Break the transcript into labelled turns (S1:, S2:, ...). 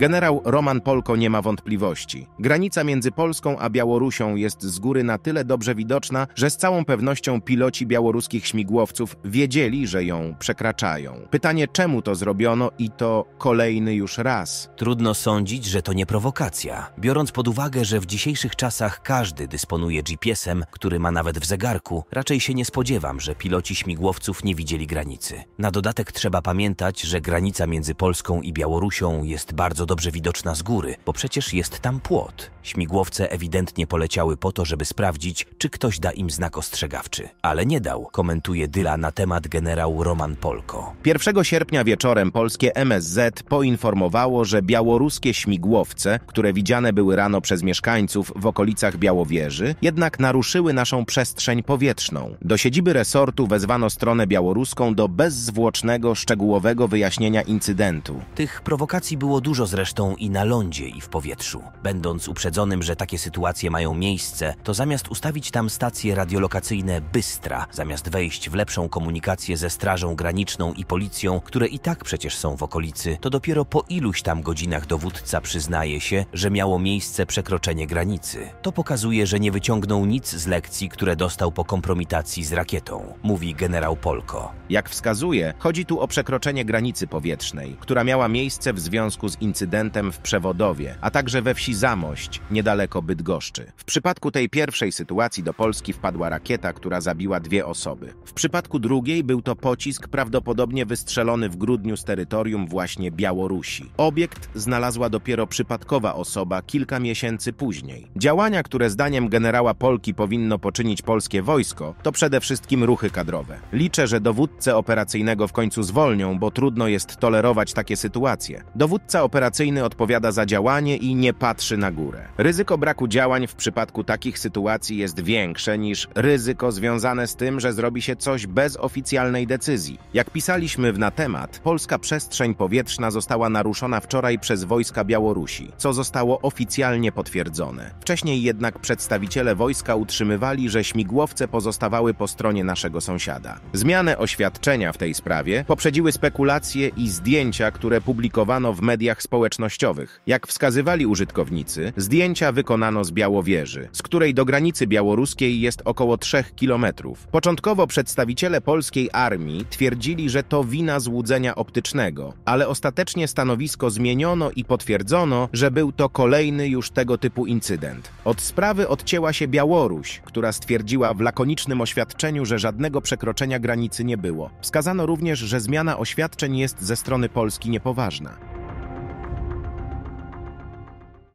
S1: Generał Roman Polko nie ma wątpliwości. Granica między Polską a Białorusią jest z góry na tyle dobrze widoczna, że z całą pewnością piloci białoruskich śmigłowców wiedzieli, że ją przekraczają. Pytanie, czemu to zrobiono i to kolejny już raz.
S2: Trudno sądzić, że to nie prowokacja, biorąc pod uwagę, że w dzisiejszych czasach każdy dysponuje GPS-em, który ma nawet w zegarku, raczej się nie spodziewam, że piloci śmigłowców nie widzieli granicy. Na dodatek trzeba pamiętać, że granica między Polską i Białorusią jest bardzo dobrze widoczna z góry, bo przecież jest tam płot. Śmigłowce ewidentnie poleciały po to, żeby sprawdzić, czy ktoś da im znak ostrzegawczy. Ale nie dał, komentuje Dyla na temat generał Roman Polko.
S1: 1 sierpnia wieczorem polskie MSZ poinformowało, że białoruskie śmigłowce, które widziane były rano przez mieszkańców w okolicach Białowieży, jednak naruszyły naszą przestrzeń powietrzną. Do siedziby resortu wezwano stronę białoruską do bezzwłocznego, szczegółowego wyjaśnienia incydentu.
S2: Tych prowokacji było dużo zrealizowanych zresztą i na lądzie, i w powietrzu. Będąc uprzedzonym, że takie sytuacje mają miejsce, to zamiast ustawić tam stacje radiolokacyjne Bystra, zamiast wejść w lepszą komunikację ze Strażą Graniczną i Policją, które i tak przecież są w okolicy, to dopiero po iluś tam godzinach dowódca przyznaje się, że miało miejsce przekroczenie granicy. To pokazuje, że nie wyciągnął nic z lekcji, które dostał po
S1: kompromitacji z rakietą, mówi generał Polko. Jak wskazuje, chodzi tu o przekroczenie granicy powietrznej, która miała miejsce w związku z incydentem incydentem w Przewodowie, a także we wsi Zamość, niedaleko Bydgoszczy. W przypadku tej pierwszej sytuacji do Polski wpadła rakieta, która zabiła dwie osoby. W przypadku drugiej był to pocisk prawdopodobnie wystrzelony w grudniu z terytorium właśnie Białorusi. Obiekt znalazła dopiero przypadkowa osoba kilka miesięcy później. Działania, które zdaniem generała Polki powinno poczynić polskie wojsko, to przede wszystkim ruchy kadrowe. Liczę, że dowódcę operacyjnego w końcu zwolnią, bo trudno jest tolerować takie sytuacje. Dowódca operacyjny operacyjny odpowiada za działanie i nie patrzy na górę. Ryzyko braku działań w przypadku takich sytuacji jest większe niż ryzyko związane z tym, że zrobi się coś bez oficjalnej decyzji. Jak pisaliśmy w na temat, polska przestrzeń powietrzna została naruszona wczoraj przez wojska Białorusi, co zostało oficjalnie potwierdzone. Wcześniej jednak przedstawiciele wojska utrzymywali, że śmigłowce pozostawały po stronie naszego sąsiada. Zmianę oświadczenia w tej sprawie poprzedziły spekulacje i zdjęcia, które publikowano w mediach społecznościowych społecznościowych. Jak wskazywali użytkownicy, zdjęcia wykonano z Białowieży, z której do granicy białoruskiej jest około 3 kilometrów. Początkowo przedstawiciele polskiej armii twierdzili, że to wina złudzenia optycznego, ale ostatecznie stanowisko zmieniono i potwierdzono, że był to kolejny już tego typu incydent. Od sprawy odcięła się Białoruś, która stwierdziła w lakonicznym oświadczeniu, że żadnego przekroczenia granicy nie było. Wskazano również, że zmiana oświadczeń jest ze strony Polski niepoważna.